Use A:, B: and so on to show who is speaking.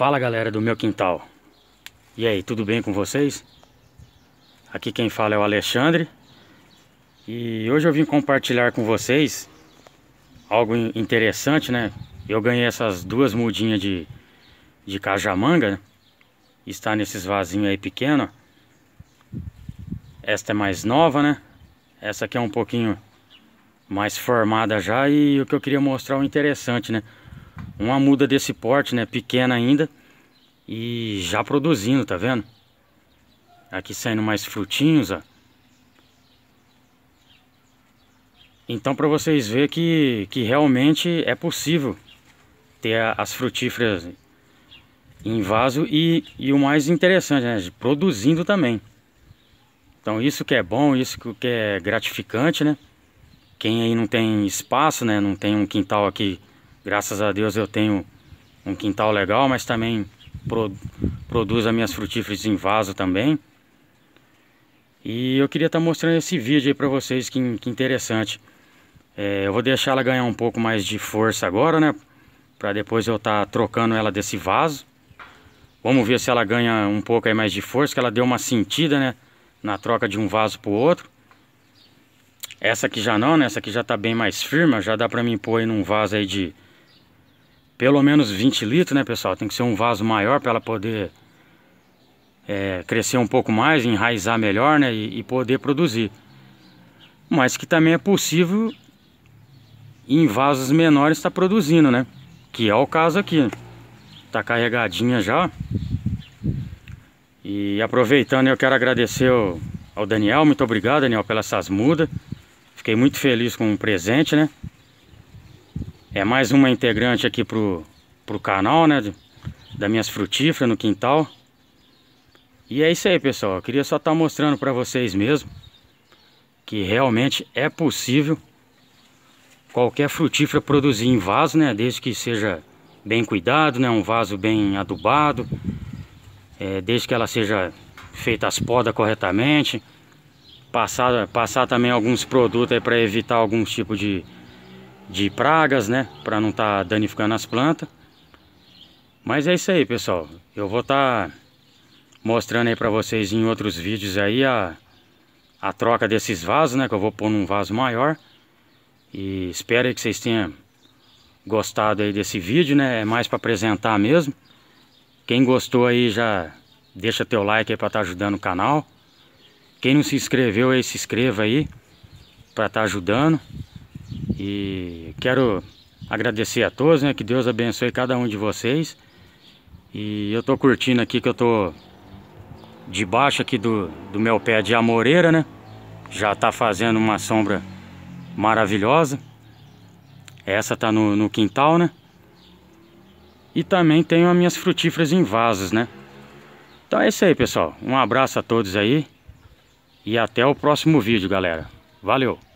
A: Fala galera do meu quintal E aí, tudo bem com vocês? Aqui quem fala é o Alexandre E hoje eu vim compartilhar com vocês Algo interessante, né? Eu ganhei essas duas mudinhas de, de cajamanga né? Está nesses vasinhos aí pequeno Esta é mais nova, né? Essa aqui é um pouquinho mais formada já E o que eu queria mostrar é o interessante, né? Uma muda desse porte, né? Pequena ainda. E já produzindo, tá vendo? Aqui saindo mais frutinhos, ó. Então para vocês verem que, que realmente é possível ter as frutíferas em vaso e, e o mais interessante, né? Produzindo também. Então isso que é bom, isso que é gratificante, né? Quem aí não tem espaço, né? Não tem um quintal aqui Graças a Deus eu tenho um quintal legal, mas também pro, produzo as minhas frutíferas em vaso também. E eu queria estar tá mostrando esse vídeo aí para vocês, que, que interessante. É, eu vou deixar ela ganhar um pouco mais de força agora, né? Para depois eu estar tá trocando ela desse vaso. Vamos ver se ela ganha um pouco aí mais de força, que ela deu uma sentida, né? Na troca de um vaso para o outro. Essa aqui já não, né? Essa aqui já está bem mais firme, já dá para mim pôr em um vaso aí de pelo menos 20 litros, né, pessoal? Tem que ser um vaso maior para ela poder é, crescer um pouco mais, enraizar melhor, né, e, e poder produzir. Mas que também é possível em vasos menores estar tá produzindo, né? Que é o caso aqui. Tá carregadinha já. E aproveitando, eu quero agradecer ao Daniel. Muito obrigado, Daniel, pelas essas mudas. Fiquei muito feliz com o presente, né? É mais uma integrante aqui pro, pro canal, né? Das minhas frutíferas no quintal. E é isso aí, pessoal. Eu queria só estar tá mostrando para vocês mesmo que realmente é possível qualquer frutífera produzir em vaso, né? Desde que seja bem cuidado, né? Um vaso bem adubado, é, desde que ela seja feita as podas corretamente, passar, passar também alguns produtos para evitar alguns tipos de de pragas, né? Para não estar tá danificando as plantas. Mas é isso aí, pessoal. Eu vou estar tá mostrando aí para vocês em outros vídeos aí a, a troca desses vasos, né? Que eu vou pôr num vaso maior. E espero aí que vocês tenham gostado aí desse vídeo, né? É mais para apresentar mesmo. Quem gostou aí já deixa teu like aí para estar tá ajudando o canal. Quem não se inscreveu aí, se inscreva aí para estar tá ajudando. E quero agradecer a todos, né? Que Deus abençoe cada um de vocês. E eu tô curtindo aqui que eu tô debaixo aqui do, do meu pé de amoreira, né? Já tá fazendo uma sombra maravilhosa. Essa tá no, no quintal, né? E também tenho as minhas frutíferas em vasos, né? Então é isso aí, pessoal. Um abraço a todos aí. E até o próximo vídeo, galera. Valeu!